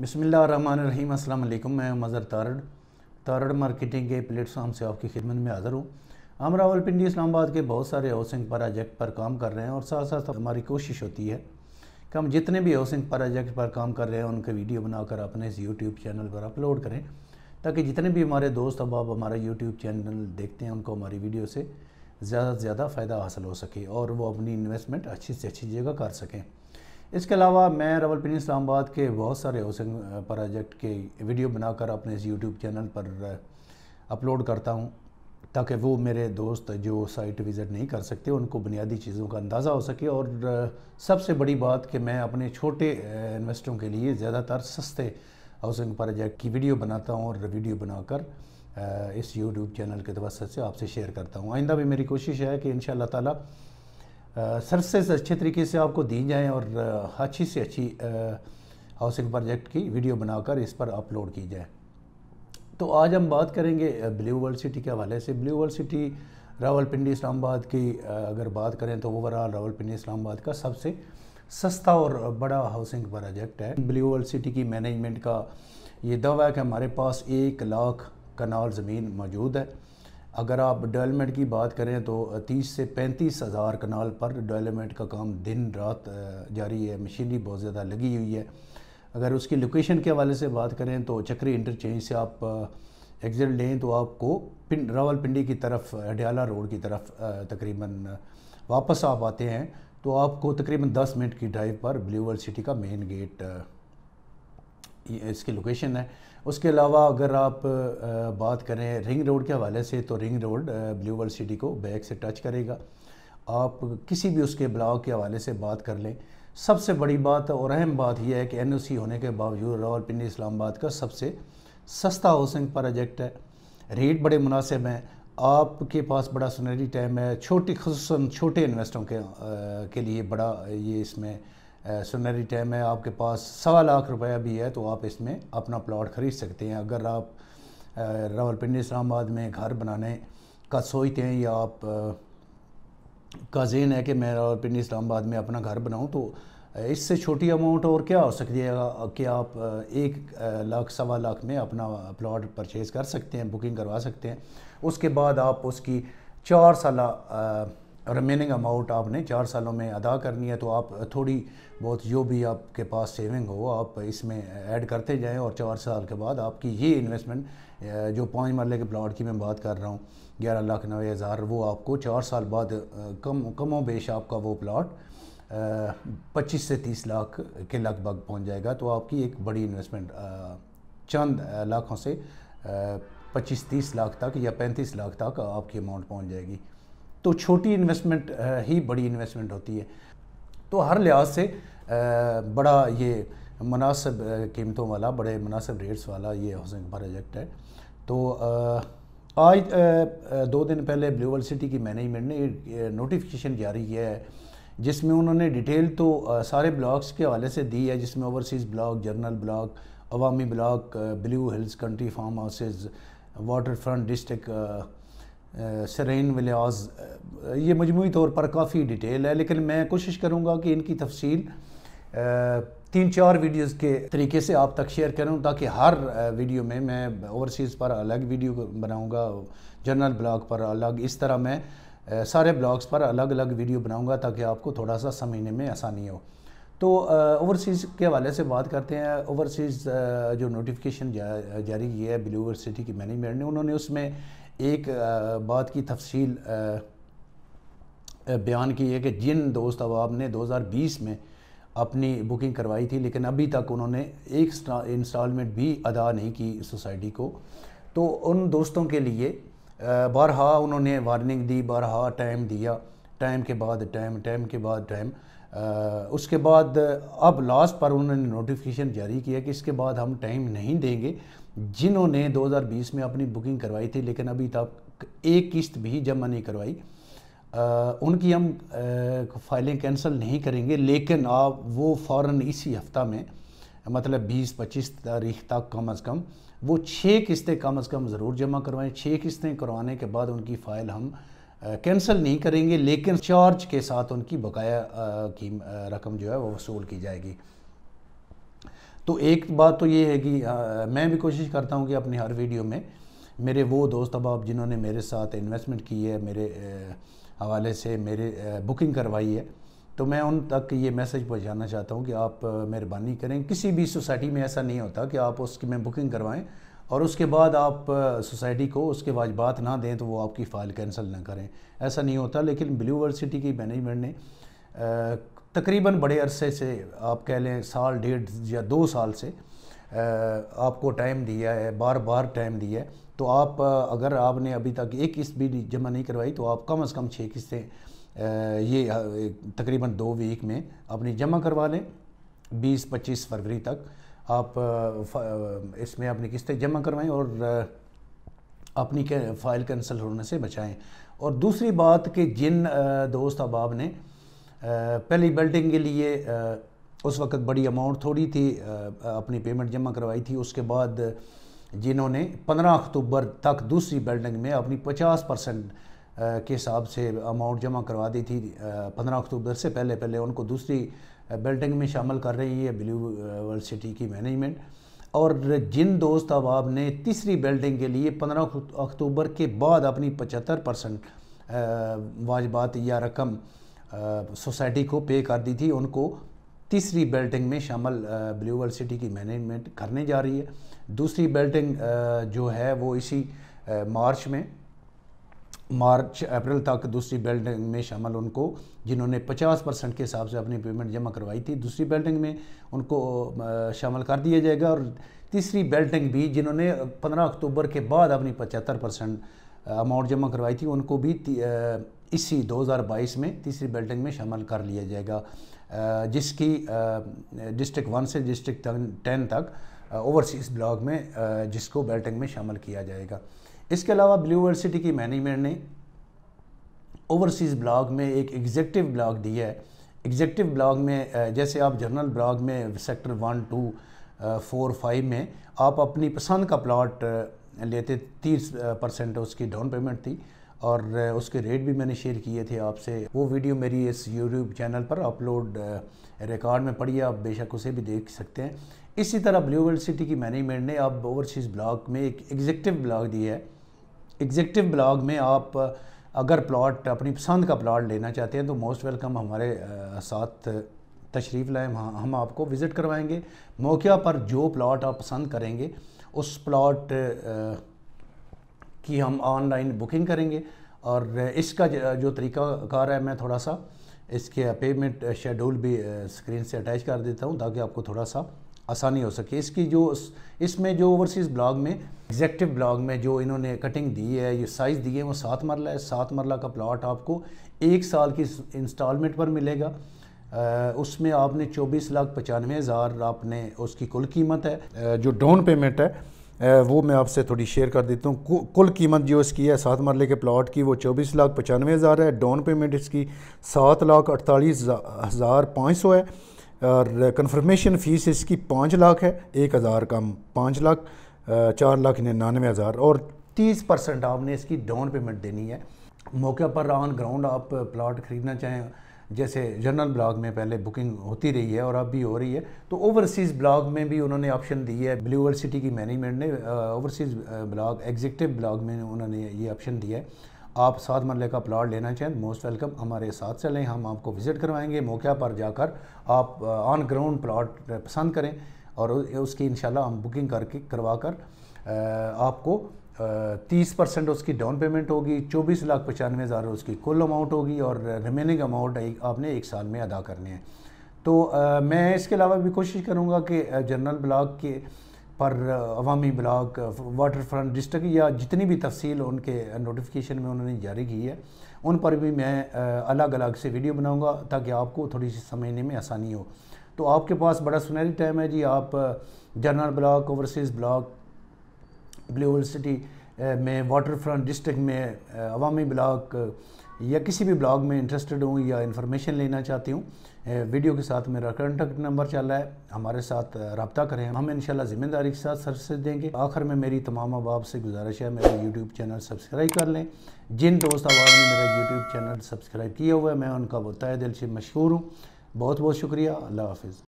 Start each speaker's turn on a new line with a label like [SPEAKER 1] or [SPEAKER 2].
[SPEAKER 1] बसमीम अल्लाम मैं मज़र तारड़ तारड़ मार्केटिंग के प्लेटफॉर्म से आपकी खिदमत में हाज़र हूँ हम रावलपिंडी इस्लामाबाद के बहुत सारे हाउसिंग प्रोजेक्ट पर काम कर रहे हैं और साथ साथ हमारी कोशिश होती है कि हम जितने भी हाउसिंग प्रोजेक्ट पर काम कर रहे हैं उनके वीडियो बनाकर अपने इस यूट्यूब चैनल पर अपलोड करें ताकि जितने भी हमारे दोस्त अब आप हमारा यूट्यूब चैनल देखते हैं उनको हमारी वीडियो से ज़्यादा से ज़्यादा फ़ायदा हासिल हो सके और वो अपनी इन्वेस्टमेंट अच्छी से अच्छी जगह कर सकें इसके अलावा मैं रावलपिंडी इस्लामाबाद के बहुत सारे हाउसिंग प्रोजेक्ट के वीडियो बनाकर अपने इस यूट्यूब चैनल पर अपलोड करता हूँ ताकि वो मेरे दोस्त जो साइट विज़िट नहीं कर सकते उनको बुनियादी चीज़ों का अंदाज़ा हो सके और सबसे बड़ी बात कि मैं अपने छोटे इन्वेस्टरों के लिए ज़्यादातर सस्ते हाउसिंग प्रोजेक्ट की वीडियो बनाता हूँ और वीडियो बनाकर इस यूट्यूब चैनल के तवसत से आपसे शेयर करता हूँ आइंदा भी मेरी कोशिश है कि इन तला सर से अच्छे तरीके से आपको दी जाए और अच्छी से अच्छी हाउसिंग प्रोजेक्ट की वीडियो बनाकर इस पर अपलोड की जाए तो आज हम बात करेंगे ब्लू वर्ल्ड सिटी के हवाले से Blue World City Rawalpindi Islamabad की अगर बात करें तो ओवरऑल रावलपिंडी इस्लामाबाद का सबसे सस्ता और बड़ा हाउसिंग प्रोजेक्ट है ब्लू वर्ल्ड सिटी की मैनेजमेंट का ये दावा है कि हमारे पास एक लाख कनाल ज़मीन मौजूद है अगर आप डेवलपमेंट की बात करें तो तीस से पैंतीस हज़ार कनाल पर डेवलपमेंट का काम दिन रात जारी है मशीनरी बहुत ज़्यादा लगी हुई है अगर उसकी लोकेशन के हवाले से बात करें तो चक्री इंटरचेंज से आप एग्ज़िट लें तो आपको रावल रावलपिंडी की तरफ अडियाला रोड की तरफ तकरीबन वापस आप आते हैं तो आपको तकरीबन 10 मिनट की ड्राइव पर ब्लू वर्ल्ड सिटी का मेन गेट इसकी लोकेशन है उसके अलावा अगर आप बात करें रिंग रोड के हवाले से तो ring road Blue World City को बैक से टच करेगा आप किसी भी उसके ब्लॉक के हवाले से बात कर लें सबसे बड़ी बात और अहम बात यह है कि एन होने के बावजूद रावलपिंडी इस्लामाबाद का सबसे सस्ता हाउसिंग प्रोजेक्ट है रेट बड़े मुनासिब हैं आपके पास बड़ा सुनहरी टाइम है छोटे खसूस छोटे इन्वेस्टरों के, आ, के लिए बड़ा ये इसमें सुनहरी टाइम है आपके पास सवा लाख रुपया भी है तो आप इसमें अपना प्लॉट ख़रीद सकते हैं अगर आप रावलपिंडी इस्लामाबाद में घर बनाने का सोचते हैं या आप का जेन है कि मैं रावलपिंडी इस्लामाबाद में अपना घर बनाऊँ तो इससे छोटी अमाउंट और क्या हो सकती है कि आप एक लाख सवा लाख में अपना प्लॉट परचेज़ कर सकते हैं बुकिंग करवा सकते हैं उसके बाद आप उसकी चार साल रिमेनिंग अमाउंट आपने चार सालों में अदा करनी है तो आप थोड़ी बहुत जो भी आपके पास सेविंग हो आप इसमें ऐड करते जाएं और चार साल के बाद आपकी ये इन्वेस्टमेंट जो पाँच मरल के प्लाट की मैं बात कर रहा हूँ ग्यारह लाख नबे हज़ार वो आपको चार साल बाद कम कमो बेश आपका वो प्लाट पच्चीस से तीस लाख के लगभग पहुँच जाएगा तो आपकी एक बड़ी इन्वेस्टमेंट चंद लाखों से पच्चीस तीस लाख तक या पैंतीस लाख तक आपकी अमाउंट पहुँच जाएगी तो छोटी इन्वेस्टमेंट ही बड़ी इन्वेस्टमेंट होती है तो हर लिहाज से बड़ा ये मुनासब कीमतों वाला बड़े मुनासब रेट्स वाला ये हाउसिंग प्रोजेक्ट है तो आज दो दिन पहले ब्लूवल सिटी की मैनेजमेंट ने नोटिफिकेशन जारी किया है जिसमें उन्होंने डिटेल तो सारे ब्लॉक्स के हवाले से दी है जिसमें ओवरसीज़ ब्लॉक जर्नल ब्लॉक अवामी block blue hills country farm houses water front district serene villas ये मजमू तौर पर काफ़ी डिटेल है लेकिन मैं कोशिश करूँगा कि इनकी तफसील तीन चार वीडियोस के तरीके से आप तक शेयर करूँ ताकि हर वीडियो में मैं ओवरसीज़ पर अलग वीडियो बनाऊँगा जर्नल ब्लॉग पर अलग इस तरह मैं सारे ब्लॉग्स पर अलग अलग वीडियो बनाऊँगा ताकि आपको थोड़ा सा समझने में आसानी हो तो ओवरसीज़ के हवाले से बात करते हैं ओवरसीज़ जो नोटिफिकेशन जा, जारी किया है ब्लू सिटी की मैनेजमेंट ने उन्होंने उसमें एक आ, बात की तफसील बयान की है कि जिन दोस्त अवाब ने 2020 में अपनी बुकिंग करवाई थी लेकिन अभी तक उन्होंने एक इंस्टॉलमेंट भी अदा नहीं की सोसाइटी को तो उन दोस्तों के लिए बारहा उन्होंने वार्निंग दी बारहा टाइम दिया टाइम के बाद टाइम टाइम के बाद टाइम उसके बाद अब लास्ट पर उन्होंने नोटिफिकेशन जारी किया कि इसके बाद हम टाइम नहीं देंगे जिन्होंने 2020 में अपनी बुकिंग करवाई थी लेकिन अभी तक एक किस्त भी जमा नहीं करवाई आ, उनकी हम फाइलें कैंसिल नहीं करेंगे लेकिन आप वो फ़ौर इसी हफ्ता में मतलब 20-25 तारीख तक कम अज़ कम वो छः किस्तें कम अज़ कम ज़रूर जमा करवाएं छः किस्तें करवाने के बाद उनकी फ़ाइल हम कैंसिल नहीं करेंगे लेकिन चार्ज के साथ उनकी बकाया की रकम जो है वो वसूल की जाएगी तो एक बात तो ये है कि मैं भी कोशिश करता हूँ कि अपनी हर वीडियो में मेरे वो दोस्त अब जिन्होंने मेरे साथ इन्वेस्टमेंट की है मेरे हवाले से मेरे बुकिंग करवाई है तो मैं उन तक ये मैसेज पहुँचाना चाहता हूँ कि आप मेहरबानी करें किसी भी सोसाइटी में ऐसा नहीं होता कि आप उसकी में बुकिंग करवाएँ और उसके बाद आप सोसाइटी को उसके वाजबात ना दें तो वो आपकी फ़ाइल कैंसिल ना करें ऐसा नहीं होता लेकिन ब्लू वर्सिटी की मैनेजमेंट ने तकरीबन बड़े अरसे से आप कह लें साल डेढ़ या दो साल से आपको टाइम दिया है बार बार टाइम दिया है तो आप अगर आपने अभी तक एक किस्त भी जमा नहीं करवाई तो आप कम अज़ कम छः किस्तें ये तकरीबन दो वीक में अपनी जमा करवा लें बीस पच्चीस फरवरी तक आप इसमें अपनी किस्तें जमा करवाएं और अपनी फ़ाइल कैंसिल होने से बचाएं और दूसरी बात कि जिन दोस्त अहबाब ने पहली बिल्डिंग के लिए उस वक्त बड़ी अमाउंट थोड़ी थी अपनी पेमेंट जमा करवाई थी उसके बाद जिन्होंने 15 अक्टूबर तक दूसरी बिल्डिंग में अपनी 50 परसेंट के हिसाब से अमाउंट जमा करवा दी थी 15 अक्टूबर से पहले पहले उनको दूसरी बिल्डिंग में शामिल कर रही है ब्लू सिटी की मैनेजमेंट और जिन दोस्त अवाब ने तीसरी बिल्डिंग के लिए पंद्रह अक्टूबर के बाद अपनी पचहत्तर परसेंट वाजबात या रकम सोसाइटी को पे कर दी थी उनको तीसरी बिल्डिंग में शामिल ब्लू वर्ल्ड सिटी की मैनेजमेंट करने जा रही है दूसरी बिल्डिंग जो है वो इसी मार्च में मार्च अप्रैल तक दूसरी बिल्डिंग में शामिल उनको जिन्होंने 50 परसेंट के हिसाब से अपनी पेमेंट जमा करवाई थी दूसरी बिल्डिंग में उनको शामिल कर दिया जाएगा और तीसरी बिल्डिंग भी जिन्होंने 15 अक्टूबर के बाद अपनी 75 परसेंट अमाउंट जमा करवाई थी उनको भी इसी 2022 में तीसरी बिल्डिंग में शामिल कर लिया जाएगा जिसकी डिस्ट्रिक्ट वन से डिस्ट्रिक्ट टेन तक ओवरसीज़ ब्लॉक में जिसको बिल्डिंग में शामिल किया जाएगा इसके अलावा ब्लू यूनिवर्सिटी की मैनेजमेंट ने ओवरसीज़ ब्लॉग में एक एग्जेक्टिव ब्लॉग दिया है एग्जेक्टिव ब्लॉग में जैसे आप जर्नल ब्लॉग में sector one two four five में आप अपनी पसंद का प्लाट लेते तीस परसेंट उसकी डाउन पेमेंट थी और उसके रेट भी मैंने शेयर किए थे आपसे वो वीडियो मेरी इस यूट्यूब चैनल पर अपलोड रिकॉर्ड में पड़ी है आप बेशक उसे भी देख सकते हैं इसी तरह ब्लू वर्ल्ड सिटी की मैनेजमेंट ने अब ओवरसीज़ ब्लॉक में एक एग्जेक्टिव ब्लॉग दिया है एग्जेक्टिव ब्लॉग में आप अगर प्लॉट अपनी पसंद का प्लॉट लेना चाहते हैं तो मोस्ट वेलकम हमारे साथ तशरीफ़ लाएँ वहाँ हम आपको विज़िट करवाएंगे मौके पर जो प्लॉट आप पसंद करेंगे उस प्लॉट की हम ऑनलाइन बुकिंग करेंगे और इसका जो तरीक़ाकार है मैं थोड़ा सा इसके पेमेंट शेड्यूल भी स्क्रीन से अटैच कर देता हूँ ताकि आपको थोड़ा सा आसानी हो सके इसकी जो इसमें जो ओवरसीज़ ब्लॉग में एग्जेक्टिव ब्लॉग में जो इन्होंने कटिंग दी है ये साइज़ दी है वो सात मरला है सात मरला का प्लाट आपको एक साल की इंस्टॉलमेंट पर मिलेगा उसमें आपने चौबीस लाख पचानवे हज़ार आपने उसकी कुल कीमत है जो डाउन पेमेंट है वो मैं आपसे थोड़ी शेयर कर देता हूँ कुल कीमत जो इसकी है सात मरले के प्लाट की वो चौबीस लाख पचानवे हज़ार है डाउन पेमेंट इसकी सात लाख अड़तालीस हज़ार पाँच सौ है और कन्फर्मेशन फ़ीस इसकी पाँच लाख है एक हज़ार कम पाँच लाख चार लाख निन्यानवे हज़ार और तीस परसेंट आपने इसकी डाउन पेमेंट देनी है मौके पर ऑन ग्राउंड आप प्लाट ख़रीदना चाहें जैसे जनरल ब्लॉक में पहले बुकिंग होती रही है और अब भी हो रही है तो ओवरसीज़ ब्लॉक में भी उन्होंने ऑप्शन दी है ब्लूअर सिटी की मैनेजमेंट ने ओवरसीज़ ब्लॉक एग्जीक्यूटिव ब्लॉक में उन्होंने ये ऑप्शन दिया है आप सात मरले का प्लाट लेना चाहें मोस्ट वेलकम हमारे साथ चलें हम आपको विज़िट करवाएंगे मौके पर जाकर आप ऑन ग्राउंड प्लाट पसंद करें और उसकी इंशाल्लाह हम बुकिंग करके करवा कर uh, आपको uh, तीस परसेंट उसकी डाउन पेमेंट होगी चौबीस लाख पचानवे हज़ार उसकी कुल अमाउंट होगी और रिमेनिंग अमाउंट आपने एक साल में अदा करने हैं तो आ, uh, मैं इसके अलावा भी कोशिश करूँगा कि जनरल ब्लॉक के पर अवामी ब्लॉक वाटर फ्रंट डिस्ट्रिक्ट या जितनी भी तफसील उनके नोटिफिकेशन में उन्होंने जारी की है उन पर भी मैं अलग अलग से वीडियो बनाऊंगा ताकि आपको थोड़ी सी समझने में आसानी हो तो आपके पास बड़ा सुनहरी टाइम है जी आप general block overseas block blue city में वाटर फ्रंट डिस्ट्रिक्ट में अवामी ब्लॉक या किसी भी ब्लॉग में इंटरेस्टेड हूँ या इन्फॉर्मेशन लेना चाहती हूँ वीडियो के साथ मेरा कॉन्टैक्ट नंबर चल रहा है हमारे साथ रबता करें हम इंशाल्लाह ज़िम्मेदारी के साथ सर्विसेज देंगे आखिर में मेरी तमाम अहबाब से गुजारिश है मेरा यूट्यूब चैनल सब्सक्राइब कर लें जिन दोस्त आवाज़ ने मेरा यूट्यूब चैनल सब्सक्राइब किया हुआ है मैं उनका बताया दिल से मशहूर हूँ बहुत बहुत शुक्रिया अल्लाह हाफिज़